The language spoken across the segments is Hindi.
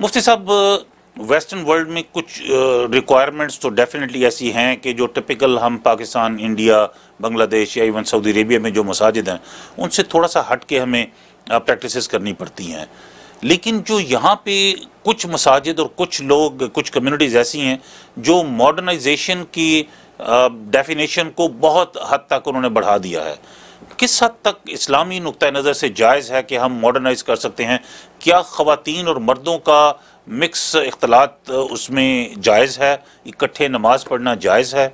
मुफ्ती साहब वेस्टर्न वर्ल्ड में कुछ रिक्वायरमेंट्स तो डेफिनेटली ऐसी हैं कि जो टिपिकल हम पाकिस्तान इंडिया बांग्लादेश या इवन सऊदी अरेबिया में जो मसाजिद हैं उनसे थोड़ा सा हट के हमें प्रैक्टिस करनी पड़ती हैं लेकिन जो यहाँ पे कुछ मसाजिद और कुछ लोग कुछ कम्युनिटीज़ ऐसी हैं जो मॉडर्नाइजेशन की डेफिनेशन को बहुत हद तक उन्होंने बढ़ा दिया है किस हद तक इस्लामी नुक़ नज़र से जायज़ है कि हम मॉडर्नाइज कर सकते हैं क्या ख़वान और मर्दों का मिक्स इख्तलात उसमें जायज़ है इकट्ठे नमाज पढ़ना जायज़ है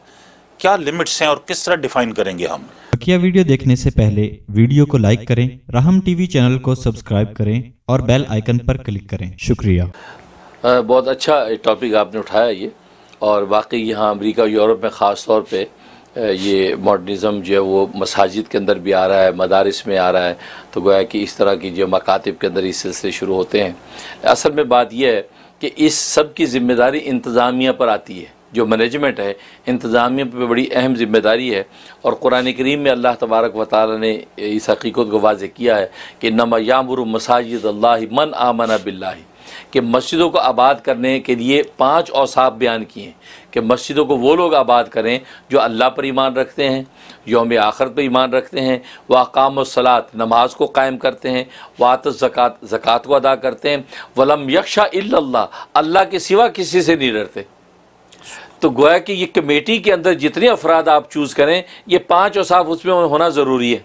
क्या लिमिट्स हैं और किस तरह डिफाइन करेंगे हम बकिया वीडियो देखने से पहले वीडियो को लाइक करें राहम टीवी चैनल को सब्सक्राइब करें और बेल आइकन पर क्लिक करें शुक्रिया बहुत अच्छा टॉपिक आपने उठाया ये और वाकई यहाँ अमेरिका यूरोप में ख़ास तौर पर ये मॉडर्निज़म जो है वो मसाजिद के अंदर भी आ रहा है मदारस में आ रहा है तो गोया कि इस तरह की जो मकातब के अंदर ये सिलसिले शुरू होते हैं असल में बात यह है कि इस सब की ज़िम्मेदारी इंतज़ामिया पर आती है जो मैनेजमेंट है इंतज़ामिया पर बड़ी अहम जिम्मेदारी है और कुरान करीम में अल्लाह तबारक व ताली ने इस हकीकत को वाज किया है कि नमा यामर मसाजिद अल्ला मन आमना बिल्ला कि मस्जिदों को आबाद करने के लिए पाँच औसाफ बयान किए हैं कि मस्जिदों को वो लोग आबाद करें जो अल्लाह पर ईमान रखते हैं योम आखरत पर ईमान रखते हैं व सलात नमाज को कायम करते हैं वात ज़क़़त ज़क़़त को अदा करते हैं वलम यक्षा अल्लाह अल्लाह के सिवा किसी से नहीं डरते तो गोया कि ये कमेटी के अंदर जितने अफराद आप चूज़ करें ये पाँच औसाफ उसमें होना ज़रूरी है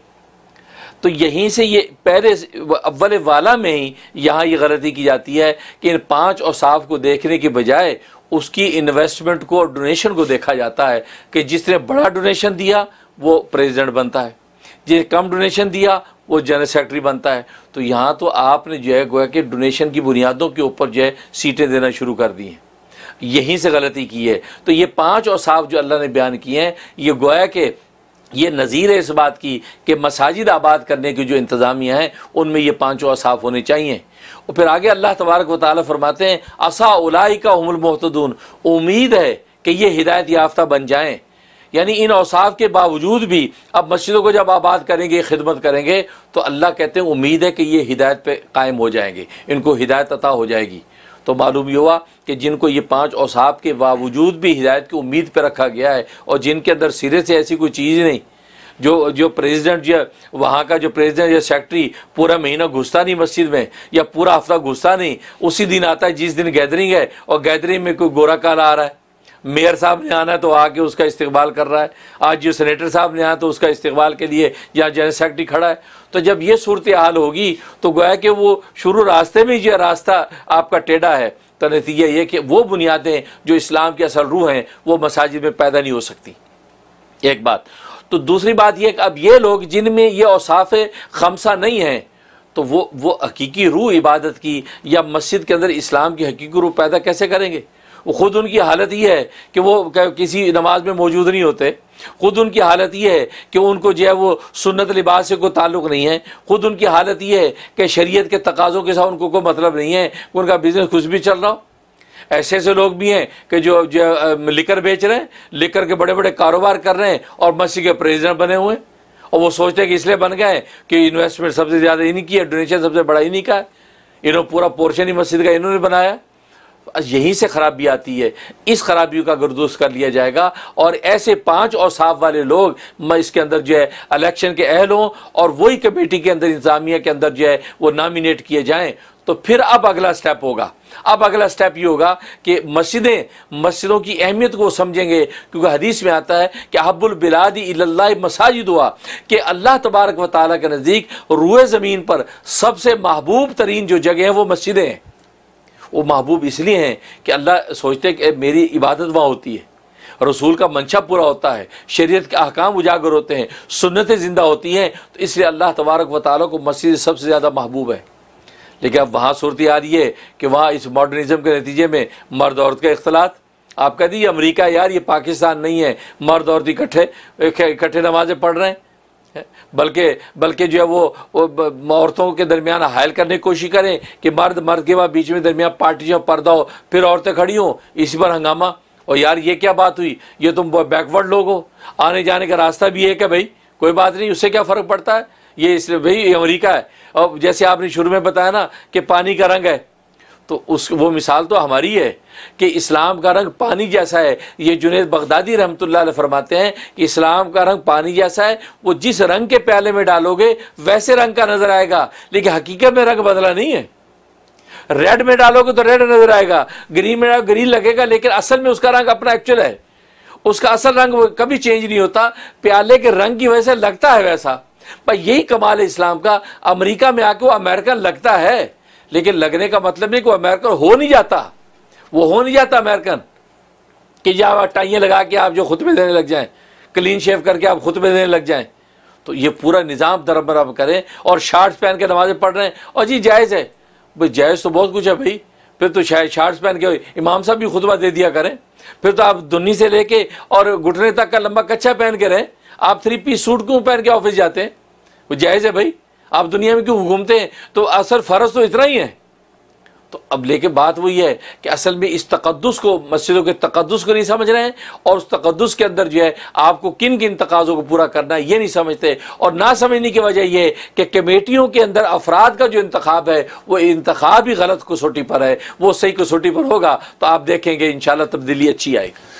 तो यहीं से ये पहले अव्वल वाला में ही यहाँ ये गलती की जाती है कि इन पाँच साफ़ को देखने के बजाय उसकी इन्वेस्टमेंट को और डोनेशन को देखा जाता है कि जिसने बड़ा डोनेशन दिया वो प्रेसिडेंट बनता है जिसने कम डोनेशन दिया वो जनरल सेक्रेटरी बनता है तो यहाँ तो आपने जो है गोया कि डोनेशन की बुनियादों के ऊपर जो है सीटें देना शुरू कर दी हैं यहीं से गलती की है तो ये पांच और साफ जो अल्लाह ने बयान किए हैं ये गोया के ये नज़ीर है इस बात की कि मसाजिद आबाद करने की जो इंतज़ामिया हैं उनमें ये पाँचों असाफ होने चाहिए और फिर आगे अल्लाह तबारक व ताली फरमाते हैं असा उलाई का हमलमहतदून उम्मीद है कि ये हिदायत याफ्ता बन जाएँ यानी इन औसाफ के बावजूद भी अब मस्जिदों को जब आबाद करेंगे खिदमत करेंगे तो अल्लाह कहते हैं उम्मीद है कि ये हिदायत पे कायम हो जाएंगे इनको हिदायत अता हो जाएगी तो मालूम ये हुआ कि जिनको ये पांच औसाब के बावजूद भी हिदायत की उम्मीद पर रखा गया है और जिनके अंदर सिरे से ऐसी कोई चीज़ नहीं जो जो प्रेसिडेंट या वहाँ का जो प्रेसिडेंट या सेक्रेटरी पूरा महीना घुसता नहीं मस्जिद में या पूरा हफ्ता घुसता नहीं उसी दिन आता है जिस दिन गैदरिंग है और गैदरिंग में कोई गोरा काला आ रहा है मेयर साहब ने आना है तो आके उसका इस्तेबाल कर रहा है आज जो सेनेटर साहब ने आया तो उसका इस्तेबाल के लिए यहाँ जनरल सेक्रेटरी खड़ा है तो जब ये सूरत हाल होगी तो गोया कि वो शुरू रास्ते में जो रास्ता आपका टेढ़ा है तो नतीजा ये कि वो बुनियादें जो इस्लाम की असल रूह हैं वो मसाजिद में पैदा नहीं हो सकती एक बात तो दूसरी बात यह अब ये लोग जिनमें ये औसाफ खमसा नहीं हैं तो वो वो हकीकी रूह इबादत की या मस्जिद के अंदर इस्लाम की हकीकी रूह पैदा कैसे करेंगे ख़ुद उनकी हालत ये है कि वो किसी नमाज में मौजूद नहीं होते ख़ुद उनकी हालत यह है कि उनको जो है वो सुन्नत लिबास से कोई ताल्लुक़ नहीं है ख़ुद उनकी हालत यह है कि शरीयत के तकाज़ों के साथ उनको कोई मतलब नहीं है उनका बिज़नेस कुछ भी चल रहा हो ऐसे ऐसे लोग भी हैं कि जो, जो लिकर बेच रहे हैं लिकर के बड़े बड़े कारोबार कर रहे हैं और मस्जिद के प्रेजिडेंट बने हुए हैं और वो सोचते हैं कि इसलिए बन गए कि इन्वेस्टमेंट सबसे ज़्यादा इन्हीं की है डोनेशन सबसे बड़ा इन्हीं का है इन्होंने पूरा पोर्शन ही मस्जिद का इन्होंने बनाया यहीं से खराबी आती है इस खराबी का गर्दोश कर लिया जाएगा और ऐसे पांच और साफ वाले लोग इसके अंदर जो है इलेक्शन के अहल हों और वही कमेटी के अंदर इंतजामिया के अंदर जो है वो नामिनेट किए जाए तो फिर अब अगला स्टेप होगा अब अगला स्टेप ये होगा कि मस्जिदें मस्जिदों की अहमियत को समझेंगे क्योंकि हदीस में आता है कि हब्बुल बिलादी इल्ला मसाजिद हुआ कि अल्लाह तबारक व ताली के नज़दीक रूए ज़मीन पर सबसे महबूब तरीन जो जगह है वो मस्जिदें हैं वो महबूब इसलिए हैं कि अल्लाह सोचते हैं कि मेरी इबादत वहाँ होती है रसूल का मंशा पूरा होता है शरीयत के अहकाम उजागर होते हैं सुन्नतें ज़िंदा होती हैं तो इसलिए अल्लाह तबारक व ताली को मस्जिद सबसे ज़्यादा महबूब है लेकिन अब वहाँ सूरत रही है कि वहाँ इस मॉडर्निज़म के नतीजे में मर्द औरत का इख्तलात आप कह दीजिए अमरीका यार ये पाकिस्तान नहीं है मर्द औरत इकट्ठे इकट्ठे नमाज़ें पढ़ रहे हैं बल्कि बल्कि जो है वो औरतों के दरमियान हायल करने की कोशिश करें कि मर्द मर्द के बाद बीच में दरमियान जो पर्दा हो फिर औरतें खड़ी हों इसी पर हंगामा और यार ये क्या बात हुई ये तुम बैकवर्ड लोग हो आने जाने का रास्ता भी है भाई कोई बात नहीं उससे क्या फ़र्क पड़ता है ये इसलिए भाई अमरीका है और जैसे आपने शुरू में बताया ना कि पानी का रंग है तो उस वो मिसाल तो हमारी है कि इस्लाम का रंग पानी जैसा है ये जुनेद बगदादी रहमतुल्लाह फरमाते हैं कि इस्लाम का रंग पानी जैसा है वो जिस रंग के प्याले में डालोगे वैसे रंग का नज़र आएगा लेकिन हकीकत में रंग बदला नहीं है रेड में डालोगे तो रेड नज़र आएगा ग्रीन में डालोगे ग्रीन लगेगा लेकिन असल में उसका रंग अपना एक्चुअल है उसका असल रंग कभी चेंज नहीं होता प्याले के रंग की वजह से लगता है वैसा पर यही कमाल है इस्लाम का अमरीका में आके वो अमेरिकन लगता है लेकिन लगने का मतलब नहीं कि वो अमेरिकन हो नहीं जाता वो हो नहीं जाता अमेरिकन कि जब आप टाइयाँ लगा के आप जो खुतबे देने लग जाएं क्लीन शेव करके आप खुतबे देने लग जाएं तो ये पूरा निज़ाम दरम बरम करें और शार्ट्स पहन के नमाज़ें पढ़ रहे हैं और जी जायज़ है भाई जायज़ तो बहुत कुछ है भाई फिर तो शायद शार्ट्स पहन के इमाम साहब भी खुतबा दे दिया करें फिर तो आप दुन्नी से लेके और घुटने तक का लंबा कच्चा पहन के रहें आप थ्री पीस सूट क्यों पहन के ऑफिस जाते हैं वो जायज़ है भाई आप दुनिया में क्यों घूमते हैं तो असल फ़र्ज तो इतना ही है तो अब लेके बात वही है कि असल में इस तकदस को मस्जिदों के तकदस को नहीं समझ रहे हैं और उस तकदस के अंदर जो है आपको किन किन तकाज़ों को पूरा करना है ये नहीं समझते और ना समझने की वजह यह कि कमेटियों के अंदर अफराद का जो इंतखब है वो इंतखब ही गलत कसौटी पर है वो सही कसौटी पर होगा तो आप देखेंगे इन तब्दीली अच्छी आएगी